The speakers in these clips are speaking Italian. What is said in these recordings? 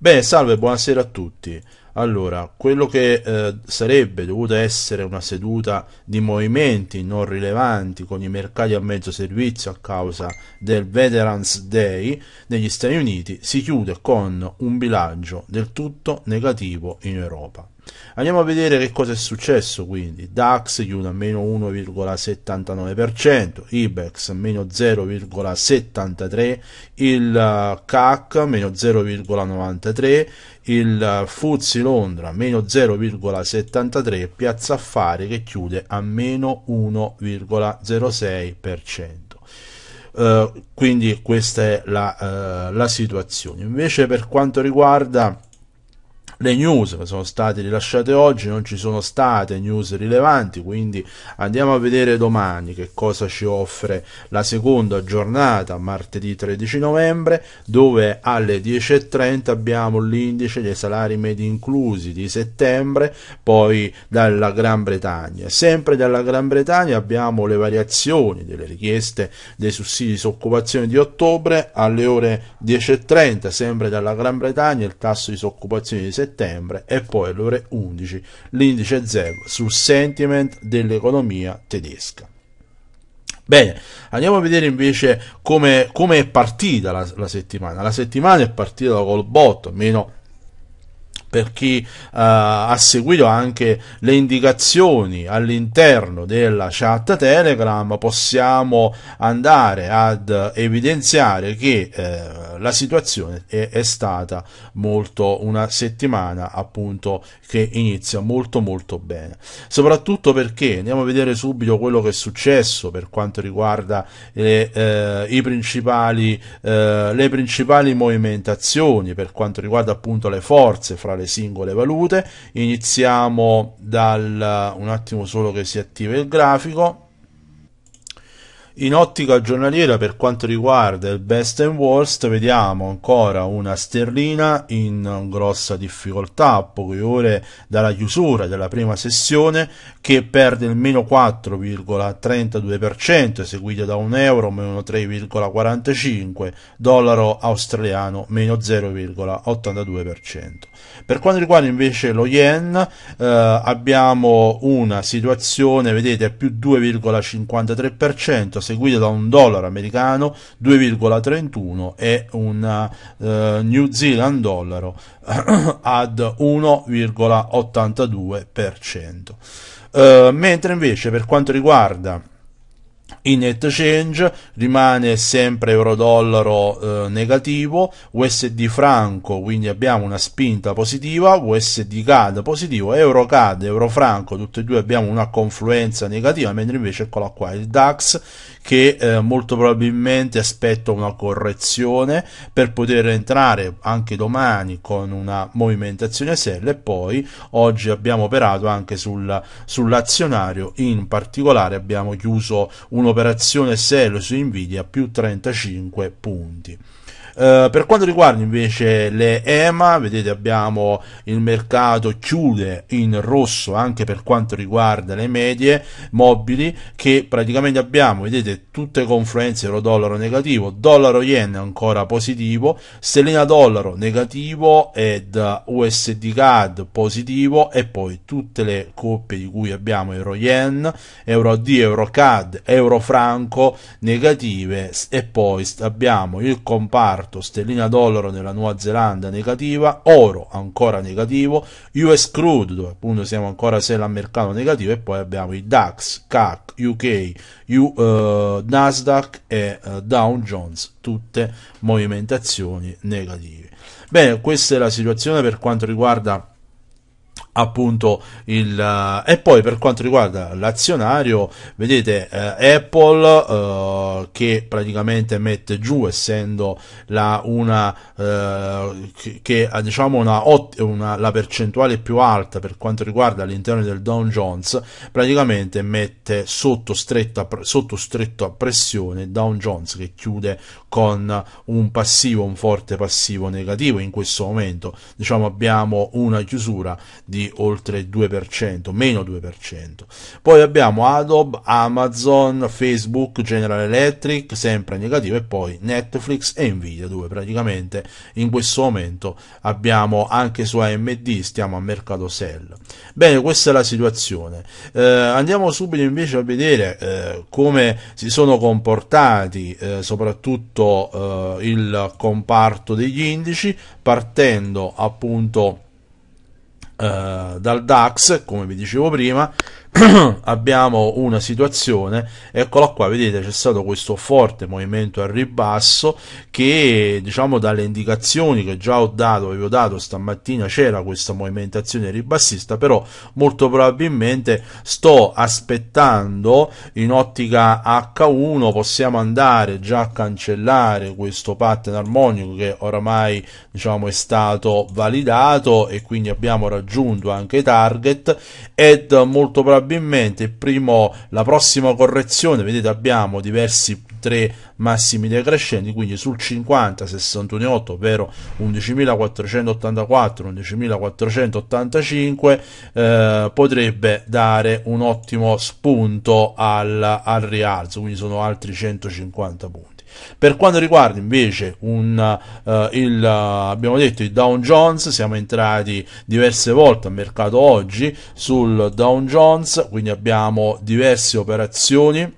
Beh, salve, buonasera a tutti. Allora, quello che eh, sarebbe dovuto essere una seduta di movimenti non rilevanti con i mercati a mezzo servizio a causa del Veterans Day negli Stati Uniti si chiude con un bilancio del tutto negativo in Europa. Andiamo a vedere che cosa è successo quindi. DAX chiude a meno 1,79%, IBEX meno 0,73%, il CAC eh, meno 0,93%, il eh, FUZI Londra meno 0,73%, Piazza Affari che chiude a meno 1,06%. Uh, eh, quindi questa è la, uh, la situazione. Invece per quanto riguarda le news che sono state rilasciate oggi, non ci sono state news rilevanti, quindi andiamo a vedere domani che cosa ci offre la seconda giornata, martedì 13 novembre, dove alle 10.30 abbiamo l'indice dei salari medi inclusi di settembre, poi dalla Gran Bretagna. Sempre dalla Gran Bretagna abbiamo le variazioni delle richieste dei sussidi di disoccupazione di ottobre, alle ore 10.30 sempre dalla Gran Bretagna il tasso di disoccupazione di settembre, settembre e poi alle ore 11 l'indice ZEV sul sentiment dell'economia tedesca. Bene, andiamo a vedere invece come, come è partita la, la settimana. La settimana è partita col botto, meno per chi uh, ha seguito anche le indicazioni all'interno della chat Telegram, possiamo andare ad evidenziare che eh, la situazione è, è, stata molto una settimana appunto che inizia molto molto bene, soprattutto perché andiamo a vedere subito quello che è successo per quanto riguarda le, eh, i principali, eh, le principali movimentazioni, per quanto riguarda appunto le forze fra le singole valute. Iniziamo dal eh, un attimo solo che si attiva il grafico. In ottica giornaliera per quanto riguarda il best and worst vediamo ancora una sterlina in grossa difficoltà a poche ore dalla chiusura della prima sessione che perde il meno 4,32% seguita da un euro meno 3,45 dollaro australiano meno 0,82%. Per quanto riguarda invece lo yen, eh, abbiamo una situazione, vedete, più 2,53%, seguita da un dollaro americano 2,31 e un eh, New Zealand dollaro ad 1,82%. Eh, mentre invece per quanto riguarda in exchange rimane sempre euro-dollaro eh, negativo, USD franco, quindi abbiamo una spinta positiva, USD CAD positivo, euro CAD, euro franco, tutti e due abbiamo una confluenza negativa, mentre invece eccola qua il DAX che eh, molto probabilmente aspetto una correzione per poter entrare anche domani con una movimentazione sell e poi oggi abbiamo operato anche sul, sull'azionario, in particolare abbiamo chiuso un'operazione sell su Nvidia più 35 punti. Eh, per quanto riguarda invece le EMA, vedete abbiamo il mercato chiude in rosso anche per quanto riguarda le medie mobili che praticamente abbiamo, vedete tutte confluenze euro-dollaro negativo, dollaro-yen ancora positivo, stellina dollaro negativo ed USD CAD positivo e poi tutte le coppie di cui abbiamo euro-yen, euro-d, euro-cad, euro-franco negative e poi abbiamo il comparto quarto, sterlina dollaro nella Nuova Zelanda negativa, oro ancora negativo, US crude dove appunto siamo ancora sell a mercato negativo e poi abbiamo i DAX, CAC, UK, U, uh, Nasdaq e uh, Dow Jones, tutte movimentazioni negative. Bene, questa è la situazione per quanto riguarda appunto il uh, e poi per quanto riguarda l'azionario vedete uh, Apple uh, che praticamente mette giù essendo la una che, che diciamo una, una, la percentuale più alta per quanto riguarda l'interno del Dow Jones praticamente mette sotto stretta, pre- sotto stretta pressione Dow Jones che chiude con un passivo un forte passivo negativo in questo momento diciamo abbiamo una chiusura di oltre 2%, meno 2%. Poi abbiamo Adobe, Amazon, Facebook, General Electric, sempre negativo, e poi Netflix e Nvidia, dove praticamente in questo momento abbiamo anche su AMD, stiamo a mercato sell. Bene, questa è la situazione. Eh, andiamo subito invece a vedere eh, come si sono comportati eh, soprattutto eh, il comparto degli indici, partendo appunto eh, dal DAX, come vi dicevo prima, abbiamo una situazione, eccola qua, vedete c'è stato questo forte movimento al ribasso che diciamo dalle indicazioni che già ho dato, vi ho dato stamattina c'era questa movimentazione ribassista, però molto probabilmente sto aspettando in ottica H1 possiamo andare già a cancellare questo pattern armonico che oramai diciamo è stato validato e quindi abbiamo raggiunto anche i target ed molto probabilmente probabilmente primo, la prossima correzione, vedete abbiamo diversi tre massimi decrescenti, quindi sul 50 61,8, ovvero 11.484, 11.485, eh, potrebbe dare un ottimo spunto al, al rialzo, quindi sono altri 150 punti. Per quanto riguarda invece un, uh, il, uh, abbiamo detto il Dow Jones, siamo entrati diverse volte al mercato oggi sul Dow Jones, quindi abbiamo diverse operazioni.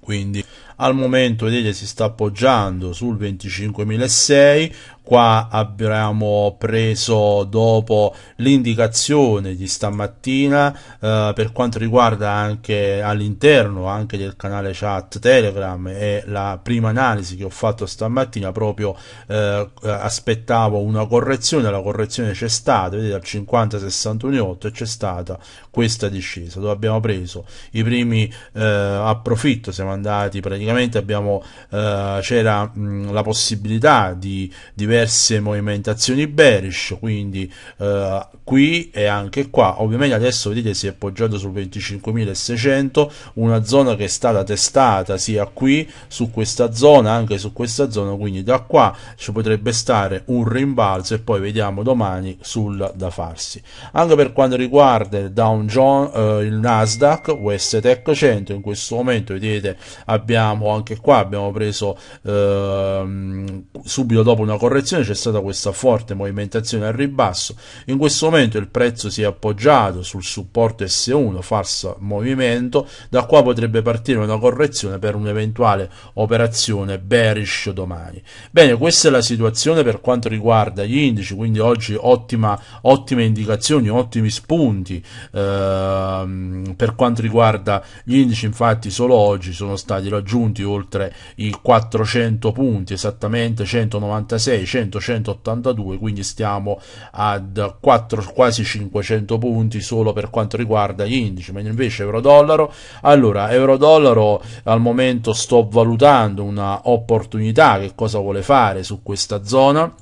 Quindi al momento vedete si sta appoggiando sul 25.006 qua abbiamo preso dopo l'indicazione di stamattina eh, per quanto riguarda anche all'interno anche del canale chat telegram e la prima analisi che ho fatto stamattina proprio eh, aspettavo una correzione la correzione c'è stata vedete al 50 61 8 c'è stata questa discesa dove abbiamo preso i primi eh, approfitto siamo andati praticamente abbiamo eh, c'era la possibilità di, di diverse movimentazioni bearish quindi eh, qui e anche qua ovviamente adesso vedete si è appoggiato sul 25.600 una zona che è stata testata sia qui su questa zona anche su questa zona quindi da qua ci potrebbe stare un rimbalzo e poi vediamo domani sul da farsi anche per quanto riguarda il Dow Jones eh, il Nasdaq West Tech 100 in questo momento vedete abbiamo anche qua abbiamo preso eh, subito dopo una correzione speculazione c'è stata questa forte movimentazione al ribasso, in questo momento il prezzo si è appoggiato sul supporto S1 farsa movimento, da qua potrebbe partire una correzione per un'eventuale operazione bearish domani. Bene, questa è la situazione per quanto riguarda gli indici, quindi oggi ottima, ottime indicazioni, ottimi spunti ehm, per quanto riguarda gli indici, infatti solo oggi sono stati raggiunti oltre i 400 punti, esattamente 196, 100, 182, quindi stiamo ad 4, quasi 500 punti solo per quanto riguarda gli indici, mentre invece euro-dollaro, allora euro-dollaro al momento sto valutando una opportunità, che cosa vuole fare su questa zona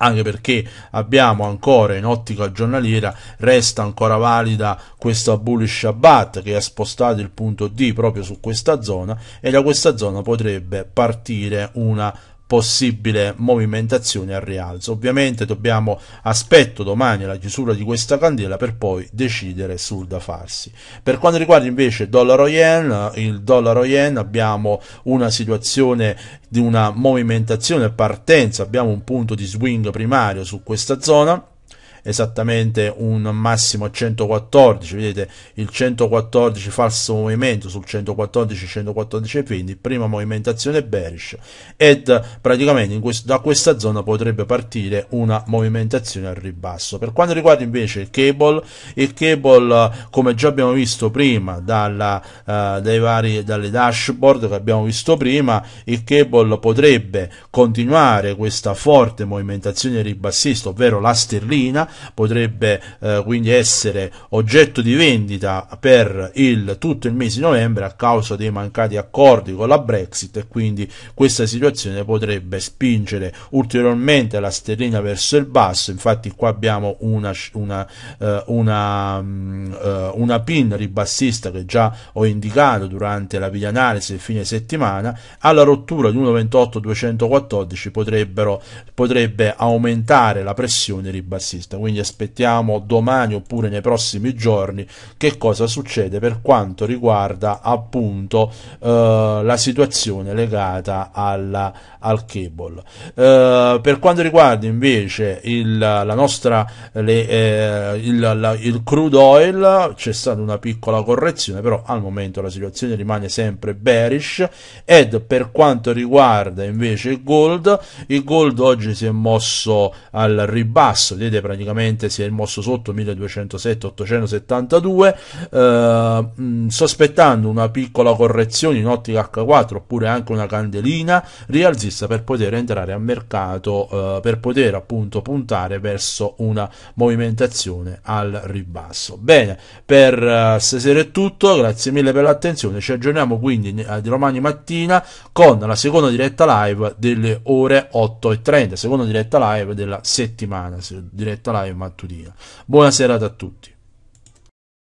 anche perché abbiamo ancora in ottica giornaliera resta ancora valida questa bullish abbat che ha spostato il punto D proprio su questa zona e da questa zona potrebbe partire una possibile movimentazione al rialzo. Ovviamente dobbiamo aspetto domani la chiusura di questa candela per poi decidere sul da farsi. Per quanto riguarda invece dollaro yen, il dollaro yen abbiamo una situazione di una movimentazione partenza, abbiamo un punto di swing primario su questa zona esattamente un massimo 114 vedete il 114 falso movimento sul 114 114 quindi prima movimentazione bearish ed praticamente questo, da questa zona potrebbe partire una movimentazione al ribasso per quanto riguarda invece il cable il cable come già abbiamo visto prima dalla, eh, dai vari, dalle dashboard che abbiamo visto prima il cable potrebbe continuare questa forte movimentazione ribassista ovvero la sterlina potrebbe eh, quindi essere oggetto di vendita per il, tutto il mese di novembre a causa dei mancati accordi con la Brexit e quindi questa situazione potrebbe spingere ulteriormente la sterlina verso il basso infatti qua abbiamo una, una, eh, una, mh, mm, eh, una pin ribassista che già ho indicato durante la video analisi del fine settimana alla rottura di 1,28 214 potrebbe aumentare la pressione ribassista quindi quindi aspettiamo domani oppure nei prossimi giorni che cosa succede per quanto riguarda appunto eh, la situazione legata alla, al cable. Eh, per quanto riguarda invece il, la nostra, le, eh, il, la, il crude oil c'è stata una piccola correzione, però al momento la situazione rimane sempre bearish ed per quanto riguarda invece il gold, il gold oggi si è mosso al ribasso, vedete praticamente praticamente si è mosso sotto 1207-872, eh, sospettando una piccola correzione in ottica H4 oppure anche una candelina rialzista per poter entrare a mercato, eh, per poter appunto puntare verso una movimentazione al ribasso. Bene, per eh, stasera è tutto, grazie mille per l'attenzione, ci aggiorniamo quindi eh, domani mattina con la seconda diretta live delle ore 8.30, seconda diretta live della settimana, diretta live live mattutina. Buona serata a tutti.